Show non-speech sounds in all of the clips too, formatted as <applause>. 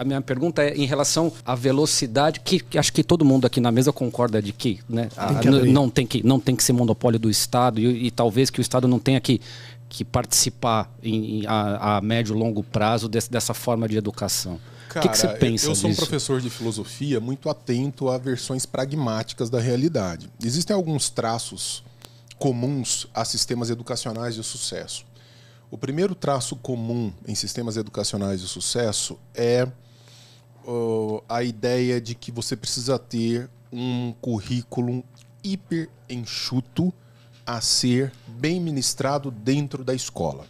A minha pergunta é em relação à velocidade, que, acho que todo mundo aqui na mesa concorda de que, né, tem que não, tem que, não tem que ser monopólio do Estado e, e talvez que o Estado não tenha que, que participar em, a, a médio e longo prazo desse, dessa forma de educação. Cara, o que, você pensa Eu sou um professor de filosofia muito atento a versões pragmáticas da realidade. Existem alguns traços comuns a sistemas educacionais de sucesso. O primeiro traço comum em sistemas educacionais de sucesso é uh, a ideia de que você precisa ter um currículo hiper enxuto a ser bem ministrado dentro da escola.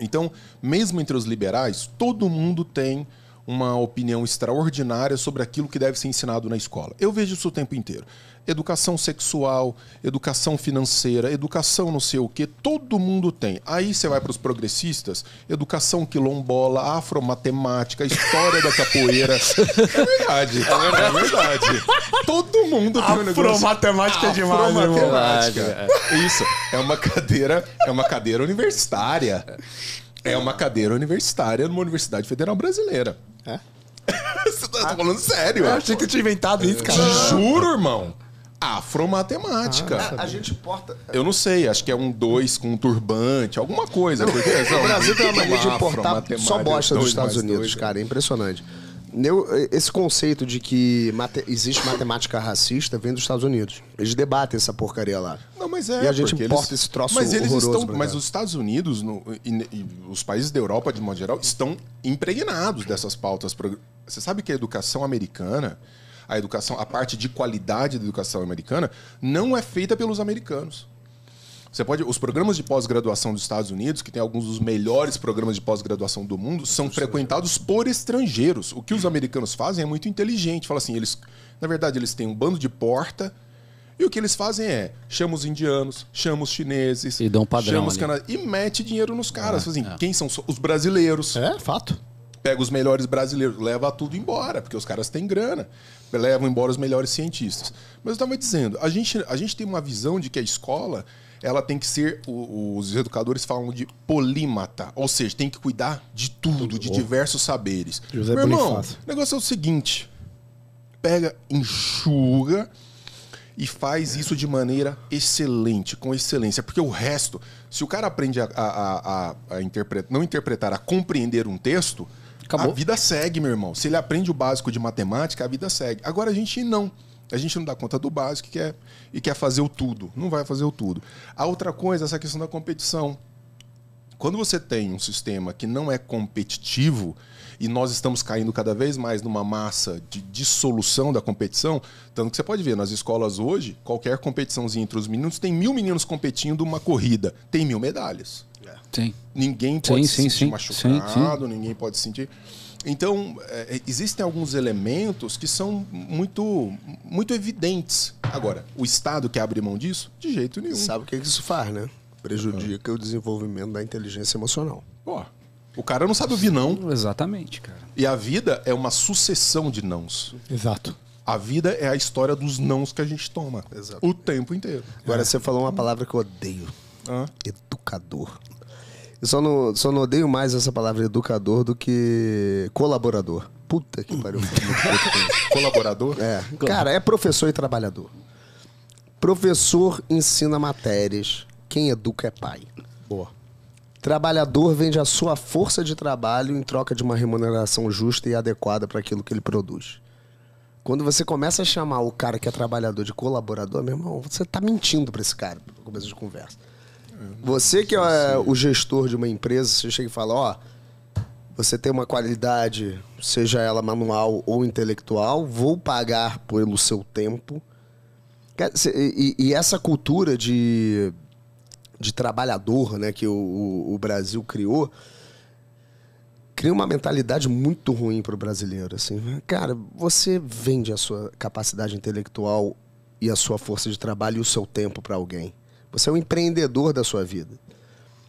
Então, mesmo entre os liberais, todo mundo tem uma opinião extraordinária sobre aquilo que deve ser ensinado na escola. Eu vejo isso o tempo inteiro. Educação sexual, educação financeira, educação não sei o que, todo mundo tem. Aí você vai para os progressistas, educação quilombola, afromatemática, história da capoeira. É verdade. É verdade. É verdade. Todo mundo tem um negócio. Afromatemática é demais, Afromatemática. É é. Isso. É uma cadeira, é uma cadeira universitária. É uma cadeira universitária numa universidade federal brasileira. É? <laughs> Você tá ah. falando sério? Eu achei que eu tinha inventado isso, cara. juro, irmão. Afromatemática. Ah, a, gente porta. Eu não sei, acho que é um dois com um turbante, alguma coisa. Porque, não, <laughs> o Brasil tem uma <laughs> mania de importar só bosta dos Estados Unidos, dois, cara. É impressionante. Eu, esse conceito de que mate, existe matemática racista vem dos Estados Unidos. Eles debatem essa porcaria lá. Não, mas é. E a gente importa eles, esse troço mas eles estão, Mas os Estados Unidos no, e, e, os países da Europa, de modo geral, estão impregnados dessas pautas. Você sabe que a educação americana, a educação, a parte de qualidade da educação americana, não é feita pelos americanos. Você pode. Os programas de pós-graduação dos Estados Unidos, que tem alguns dos melhores programas de pós-graduação do mundo, são frequentados por estrangeiros. O que os americanos fazem é muito inteligente. Fala assim, eles. Na verdade, eles têm um bando de porta. E o que eles fazem é, chama os indianos, chama os chineses, e dão padrão chama os canadenses e mete dinheiro nos caras. É, assim, é. Quem são os brasileiros? É, fato. Pega os melhores brasileiros, leva tudo embora, porque os caras têm grana. Levam embora os melhores cientistas. Mas eu estava dizendo, a gente, a gente tem uma visão de que a escola ela tem que ser, os educadores falam de polímata, ou seja, tem que cuidar de tudo, de oh. diversos saberes. José Meu irmão, o negócio é o seguinte: pega, enxuga e faz isso de maneira excelente, com excelência. Porque o resto, se o cara aprende a, a, a, a interpretar, não interpretar, a compreender um texto, Acabou. a vida segue, meu irmão. Se ele aprende o básico de matemática, a vida segue. Agora a gente não. A gente não dá conta do básico e quer, e quer fazer o tudo. Não vai fazer o tudo. A outra coisa, é essa questão da competição. Quando você tem um sistema que não é competitivo, e nós estamos caindo cada vez mais numa massa de dissolução da competição, tanto que você pode ver nas escolas hoje, qualquer competiçãozinha entre os meninos, tem mil meninos competindo uma corrida, tem mil medalhas. Tem. Ninguém pode sim, se sim, sentir sim. machucado, ninguém pode se sentir. Então, é, é, existem alguns elementos que são muito, muito evidentes. Agora, o Estado quer abrir mão disso? De jeito nenhum. Sabe o que isso faz, né? Prejudica uhum. o desenvolvimento da inteligência emocional. Pô, o cara não sabe ouvir não. Exatamente, cara. E a vida é uma sucessão de nãos. Exato. A vida é a história dos nãos que a gente toma. Exato. O tempo inteiro. Agora, é. você falou uma palavra que eu odeio. Ah. Educador. Eu só não, só não odeio mais essa palavra educador do que colaborador. Puta que pariu. <laughs> colaborador? É. Cara, é professor e trabalhador. Professor ensina matérias. Quem educa é pai. Boa. Trabalhador vende a sua força de trabalho em troca de uma remuneração justa e adequada para aquilo que ele produz. Quando você começa a chamar o cara que é trabalhador de colaborador, meu irmão, você tá mentindo para esse cara no começo de conversa. Você que é o gestor de uma empresa, você chega e fala, ó, oh, você tem uma qualidade, seja ela manual ou intelectual, vou pagar pelo seu tempo. E, essa cultura de, de trabalhador né, que o, o Brasil criou, cria uma mentalidade muito ruim para o brasileiro. Assim. Cara, você vende a sua capacidade intelectual e a sua força de trabalho e o seu tempo para alguém. Você é um empreendedor da sua vida.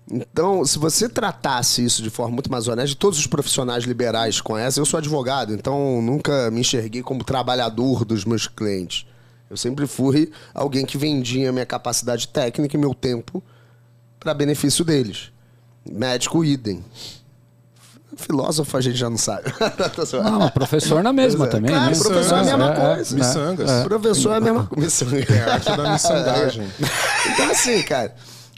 Então, se você tratasse isso de forma muito mais honesta, todos os profissionais liberais conhecem. Eu sou advogado, então nunca me enxerguei como trabalhador dos meus clientes. Eu sempre fui alguém que vendia minha capacidade técnica e meu tempo para benefício deles. Médico, idem. Filósofo a gente já não sabe. <laughs> não, professor na mesma é. também. Claro, né? professor é a é, mesma é, coisa. É, Missangas. É. Professor é a mesma coisa. É arte da <laughs> é. missangagem. Então, assim, cara.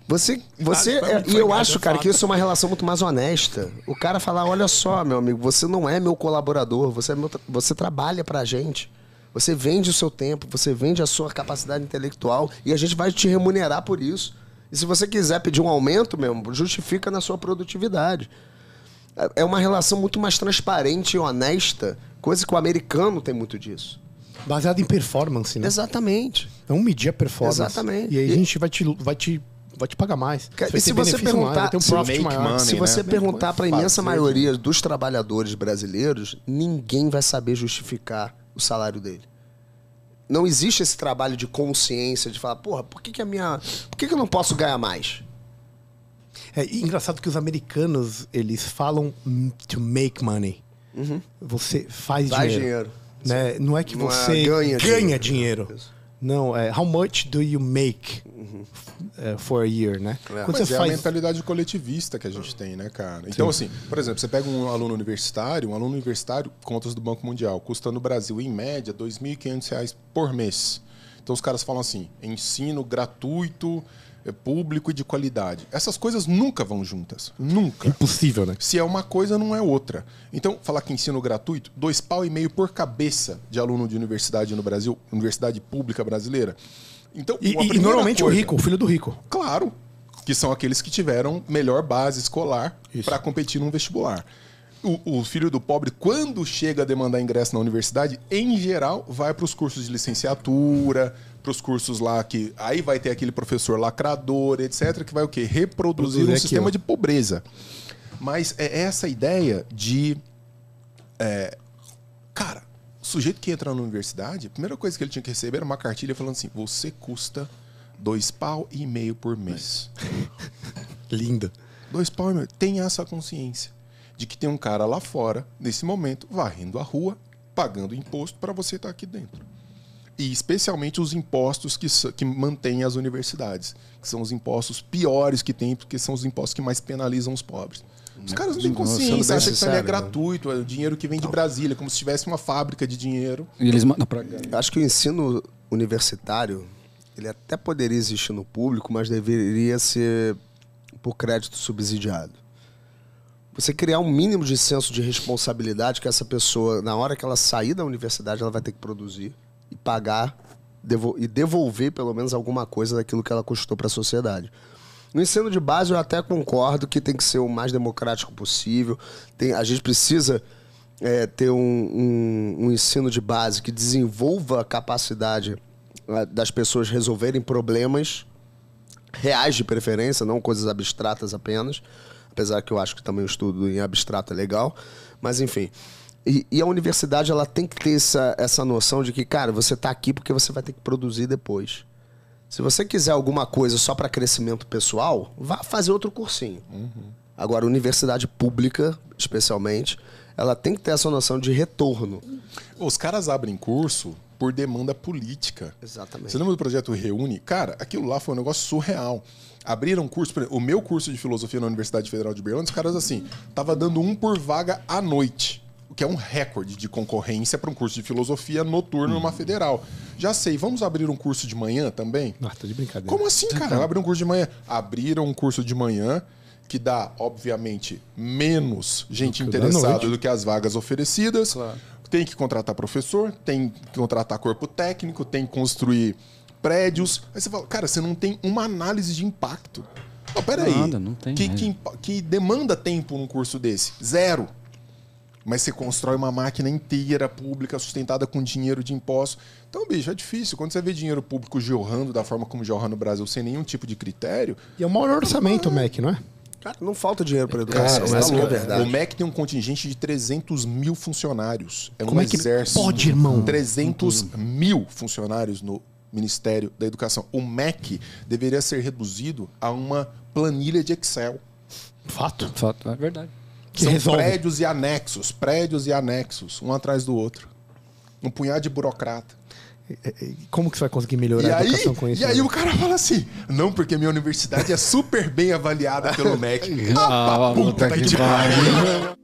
Você, você ah, e eu acho, cara, que isso é uma relação muito mais honesta. O cara falar, olha só, meu amigo, você não é meu colaborador, você, é meu, você trabalha pra gente. Você vende o seu tempo, você vende a sua capacidade intelectual e a gente vai te remunerar por isso. E se você quiser pedir um aumento mesmo, justifica na sua produtividade é uma relação muito mais transparente e honesta, coisa que o americano tem muito disso. Baseado em performance, né? Exatamente. Então medir a performance. Exatamente. E aí e... a gente vai te, vai te vai te pagar mais. Cara, e se você perguntar, um se, money, se, né? você né? perguntar para a imensa maioria dos trabalhadores brasileiros, ninguém vai saber justificar o salário dele. Não existe esse trabalho de consciência de falar, porra, por que, que a minha, por que, que eu não posso ganhar mais? É engraçado que os americanos, eles falam to make money. Uhum. Você faz dinheiro. dinheiro. dinheiro. Né? Não é que Não é você é ganha, ganha, dinheiro. Né? dinheiro. Não, é how much do you make uhum. É, for a year, né? É. Quando Mas você é faz... a mentalidade coletivista que a gente tem, né, cara? Então, Sim. Então, assim, por exemplo, você pega um aluno universitário, um aluno universitário, contas do Banco Mundial, custa no Brasil, em média, R$ 2.500 por mês. Então os caras falam assim: ensino gratuito, é, público e de qualidade. Essas coisas nunca vão juntas. Nunca. Impossível, né? Se é uma coisa, não é outra. Então, falar que ensino gratuito, dois pau e meio por cabeça de aluno de universidade no Brasil, universidade pública brasileira. Então, e, e normalmente coisa, o rico, o filho do rico. Claro. Que são aqueles que tiveram melhor base escolar para competir num vestibular o, filho do pobre, quando chega a demandar ingresso na universidade, em geral, vai para os cursos de licenciatura, para os cursos lá que. Aí vai ter aquele professor lacrador, etc., que vai o quê? Reproduzir Produzir um né, sistema de pobreza. Mas é essa ideia de. É, cara, o sujeito que entra na universidade, a primeira coisa que ele tinha que receber era uma cartilha falando assim: você custa dois pau e meio por mês. <laughs> Linda. Dois pau e meio. Tenha essa consciência de que tem um cara lá fora, nesse momento, varrendo a rua, pagando imposto para você estar tá aqui dentro. E especialmente os impostos que, que mantêm as universidades, que são os impostos piores que tem, porque são os impostos que mais penalizam os pobres. Os caras não têm consciência, acham que isso ali é né? gratuito, é o dinheiro que vem de Brasília, como se tivesse uma fábrica de dinheiro. E eles mandam pra Acho que o ensino universitário, ele até poderia existir no público, mas deveria ser por crédito subsidiado você criar um mínimo de senso de responsabilidade que essa pessoa, na hora que ela sair da universidade, ela vai ter que produzir e pagar e devolver pelo menos alguma coisa daquilo que ela custou para a sociedade. No ensino de base, eu até concordo que tem que ser o mais democrático possível. Tem, a gente precisa é, ter um, um, um ensino de base que desenvolva a capacidade é, das pessoas resolverem problemas reais de preferência, não coisas abstratas apenas apesar que eu acho que também o estudo em abstrato é legal, mas enfim. E, e a universidade ela tem que ter essa, essa noção de que, cara, você está aqui porque você vai ter que produzir depois. Se você quiser alguma coisa só para crescimento pessoal, vá fazer outro cursinho. Uhum. Agora, universidade pública, especialmente, ela tem que ter essa noção de retorno. Os caras abrem curso por demanda política. Exatamente. Você lembra do projeto Reúne? Cara, aquilo lá foi um negócio surreal. Abriram um curso, exemplo, o meu curso de filosofia na Universidade Federal de Berlim, os caras assim, tava dando um por vaga à noite o que é um recorde de concorrência para um curso de filosofia noturno numa hum. federal. Já sei, vamos abrir um curso de manhã também? Ah, tô de brincadeira. Como assim, cara? Então. Abrir um curso de manhã? Abriram um curso de manhã que dá, obviamente, menos gente interessada do que as vagas oferecidas. Claro tem que contratar professor, tem que contratar corpo técnico, tem que construir prédios. Aí você fala, cara, você não tem uma análise de impacto. Não, peraí. Nada, não tem. Que, que, que demanda tempo num curso desse? Zero. Mas você constrói uma máquina inteira, pública, sustentada com dinheiro de imposto. Então, bicho, é difícil. Quando você vê dinheiro público jorrando da forma como jorra no Brasil, sem nenhum tipo de critério. E é o maior orçamento, ah, Mac, não é? Cara, não falta dinheiro para educação. Cara, mas, é verdade. O MEC tem um contingente de 300 mil funcionários. É Como um é que exército. Pode, irmão. 300 mil funcionários no Ministério da Educação. O MEC deveria ser reduzido a uma planilha de Excel. Fato. Fato, é verdade. Que São resolve. prédios e anexos, prédios e anexos, um atrás do outro. Um punhado de burocrata. Como que você vai conseguir melhorar e a educação aí, com isso? E aí né? o cara fala assim, não, porque minha universidade é super bem avaliada pelo MEC. <laughs> ah, puta, puta que, que pariu.